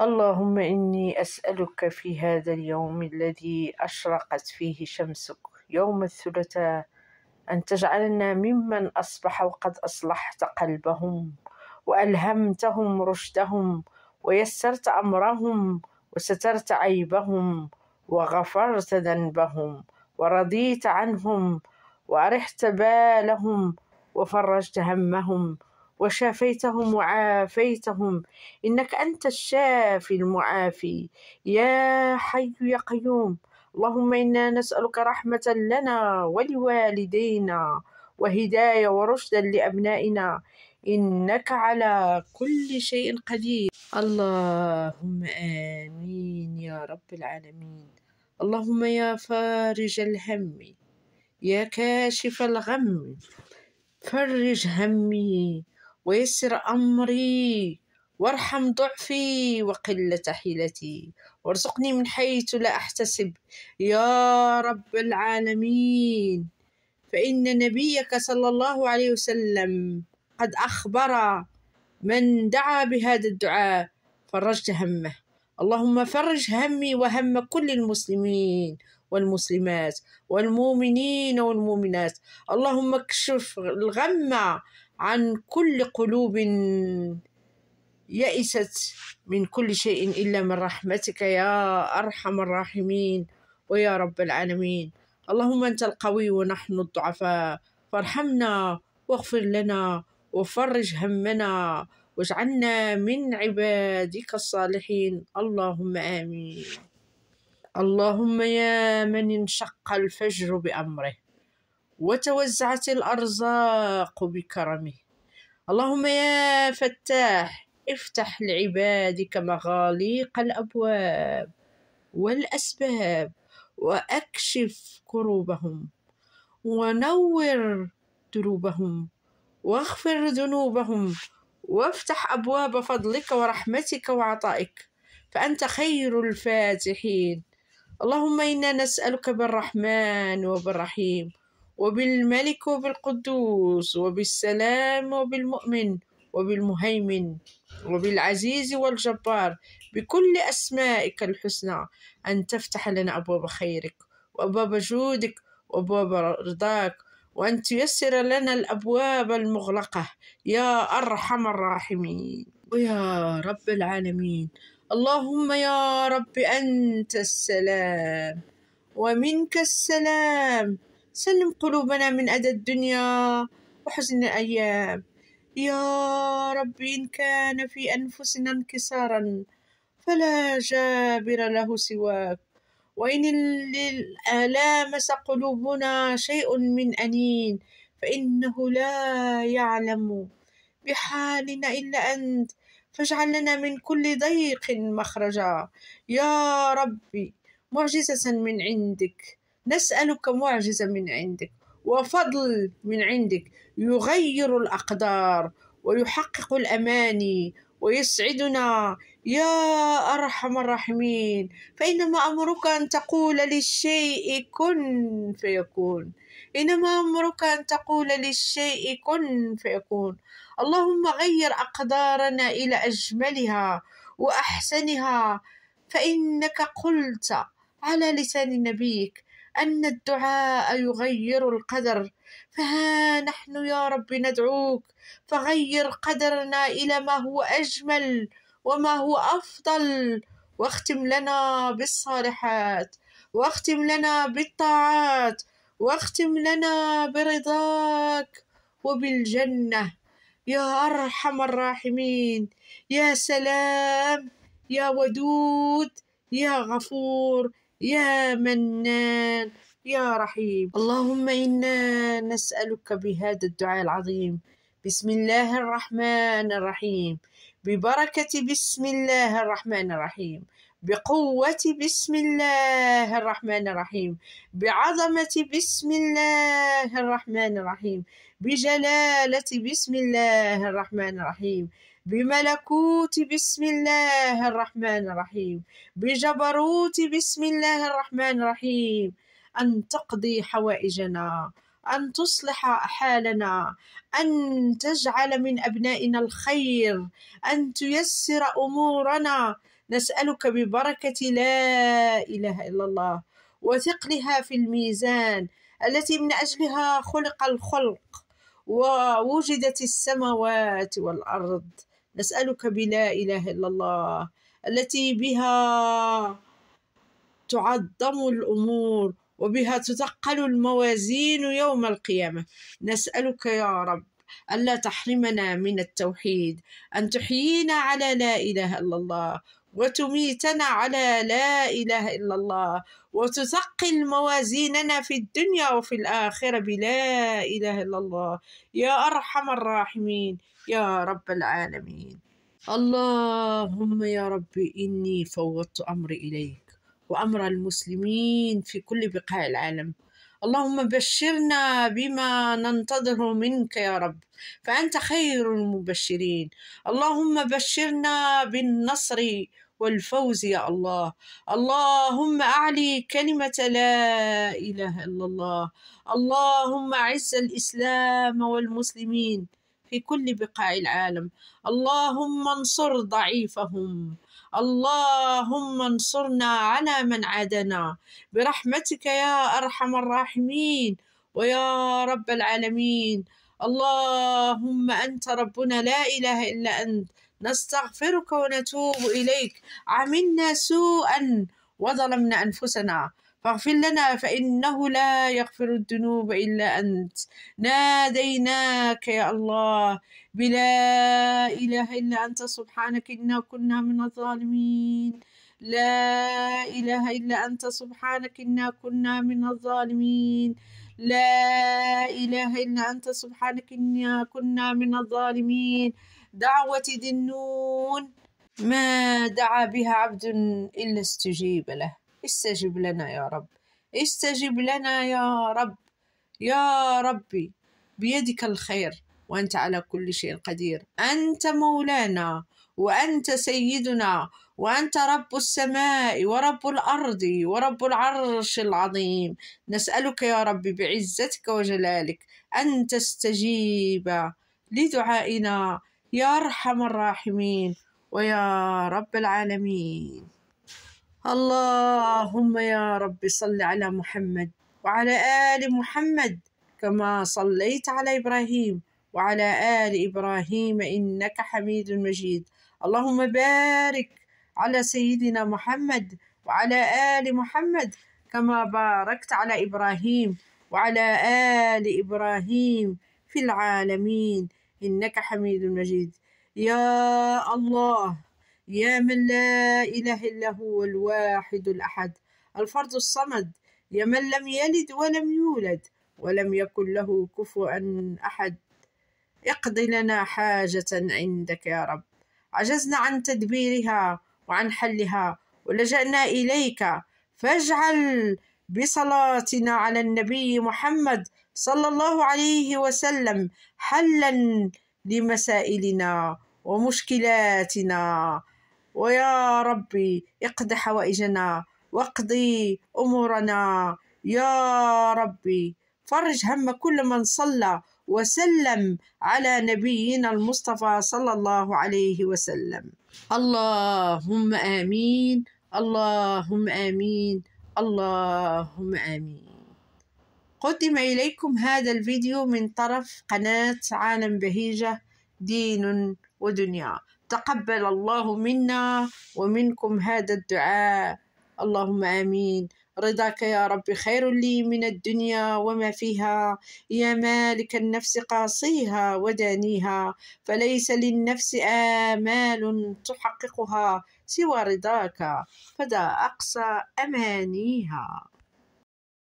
اللهم إني أسألك في هذا اليوم الذي أشرقت فيه شمسك يوم الثلاثاء أن تجعلنا ممن أصبح وقد أصلحت قلبهم وألهمتهم رشدهم ويسرت أمرهم وسترت عيبهم وغفرت ذنبهم ورضيت عنهم وأرحت بالهم وفرجت همهم وشافيتهم وعافيتهم إنك أنت الشافي المعافي يا حي يا قيوم اللهم إنا نسألك رحمة لنا ولوالدينا وهداية ورشدا لأبنائنا إنك على كل شيء قدير اللهم آمين يا رب العالمين اللهم يا فارج الهم يا كاشف الغم فرج همي ويسر أمري وارحم ضعفي وقلة حيلتي وارزقني من حيث لا أحتسب يا رب العالمين فإن نبيك صلى الله عليه وسلم قد أخبر من دعا بهذا الدعاء فرجت همه اللهم فرج همي وهم كل المسلمين والمسلمات والمؤمنين والمؤمنات اللهم اكشف الغم عن كل قلوب يئست من كل شيء إلا من رحمتك يا أرحم الراحمين ويا رب العالمين اللهم أنت القوي ونحن الضعفاء فارحمنا واغفر لنا وفرج همنا واجعلنا من عبادك الصالحين اللهم آمين اللهم يا من انشق الفجر بأمره وتوزعت الأرزاق بكرمه اللهم يا فتاح افتح لعبادك مغاليق الأبواب والأسباب وأكشف كروبهم ونور دروبهم واغفر ذنوبهم وافتح أبواب فضلك ورحمتك وعطائك فأنت خير الفاتحين اللهم إنا نسألك بالرحمن وبالرحيم وبالملك وبالقدوس وبالسلام وبالمؤمن وبالمهيمن وبالعزيز والجبار بكل أسمائك الحسنى أن تفتح لنا أبواب خيرك وأبواب جودك وأبواب رضاك وأن تيسر لنا الأبواب المغلقة يا أرحم الراحمين ويا رب العالمين اللهم يا رب أنت السلام ومنك السلام سلم قلوبنا من أذى الدنيا وحزن الأيام يا رب إن كان في أنفسنا انكسارا فلا جابر له سواك وإن لامس قلوبنا شيء من أنين فإنه لا يعلم بحالنا إلا أنت فاجعل لنا من كل ضيق مخرجا يا ربي معجزة من عندك نسألك معجزة من عندك وفضل من عندك يغير الأقدار ويحقق الأماني ويسعدنا يا أرحم الراحمين فإنما أمرك أن تقول للشيء كن فيكون إنما أمرك أن تقول للشيء كن فيكون اللهم غير أقدارنا إلى أجملها وأحسنها فإنك قلت على لسان نبيك أن الدعاء يغير القدر فها نحن يا رب ندعوك فغير قدرنا إلى ما هو أجمل وما هو أفضل واختم لنا بالصالحات واختم لنا بالطاعات واختم لنا برضاك وبالجنة يا أرحم الراحمين يا سلام يا ودود يا غفور يا منان يا رحيم اللهم إنا نسألك بهذا الدعاء العظيم بسم الله الرحمن الرحيم ببركة بسم الله الرحمن الرحيم بقوة بسم الله الرحمن الرحيم بعظمة بسم الله الرحمن الرحيم بجلالة بسم الله الرحمن الرحيم بملكوت بسم الله الرحمن الرحيم بجبروت بسم الله الرحمن الرحيم أن تقضي حوائجنا أن تصلح حالنا أن تجعل من أبنائنا الخير أن تيسر أمورنا نسألك ببركة لا إله إلا الله وثقلها في الميزان التي من أجلها خلق الخلق ووجدت السماوات والأرض نسألك بلا إله إلا الله التي بها تعظم الأمور وبها تثقل الموازين يوم القيامة نسألك يا رب ألا تحرمنا من التوحيد أن تحيينا على لا إله إلا الله وتميتنا على لا إله إلا الله وتثقل موازيننا في الدنيا وفي الآخرة بلا إله إلا الله يا أرحم الراحمين يا رب العالمين اللهم يا رب إني فوضت أمري إليك وأمر المسلمين في كل بقاع العالم اللهم بشرنا بما ننتظر منك يا رب فأنت خير المبشرين اللهم بشرنا بالنصر والفوز يا الله اللهم أعلي كلمة لا إله إلا الله اللهم أعز الإسلام والمسلمين في كل بقاع العالم اللهم انصر ضعيفهم اللهم انصرنا على من عادنا برحمتك يا أرحم الراحمين ويا رب العالمين اللهم أنت ربنا لا إله إلا أنت نستغفرك ونتوب إليك عملنا سوءا وظلمنا أنفسنا فاغفر لنا فإنه لا يغفر الذنوب إلا أنت ناديناك يا الله بلا إله إلا أنت سبحانك إنا كنا من الظالمين لا إله إلا أنت سبحانك إنا كنا من الظالمين لا إله إلا أنت سبحانك إنا كنا من الظالمين دعوة ذي النون ما دعا بها عبد إلا استجيب له استجب لنا يا رب استجب لنا يا رب يا ربي بيدك الخير وأنت على كل شيء قدير أنت مولانا وأنت سيدنا وأنت رب السماء ورب الأرض ورب العرش العظيم نسألك يا رب بعزتك وجلالك أن تستجيب لدعائنا يا أرحم الراحمين ويا رب العالمين اللهم يا رب صل على محمد وعلى آل محمد كما صليت على إبراهيم وعلى آل إبراهيم إنك حميد مجيد اللهم بارك على سيدنا محمد وعلى آل محمد كما باركت على إبراهيم وعلى آل إبراهيم في العالمين إنك حميد مجيد يا الله يا من لا إله إلا هو الواحد الأحد الفرد الصمد يا من لم يلد ولم يولد ولم يكن له كفوا أحد اقض لنا حاجة عندك يا رب عجزنا عن تدبيرها وعن حلها ولجأنا إليك فاجعل بصلاتنا على النبي محمد صلى الله عليه وسلم حلا لمسائلنا ومشكلاتنا ويا ربي اقض حوائجنا واقض امورنا يا ربي فرج هم كل من صلى وسلم على نبينا المصطفى صلى الله عليه وسلم اللهم امين اللهم امين اللهم امين قدم إليكم هذا الفيديو من طرف قناة عالم بهيجة دين ودنيا تقبل الله منا ومنكم هذا الدعاء اللهم آمين رضاك يا رب خير لي من الدنيا وما فيها يا مالك النفس قاصيها ودانيها فليس للنفس آمال تحققها سوى رضاك فدا أقصى أمانيها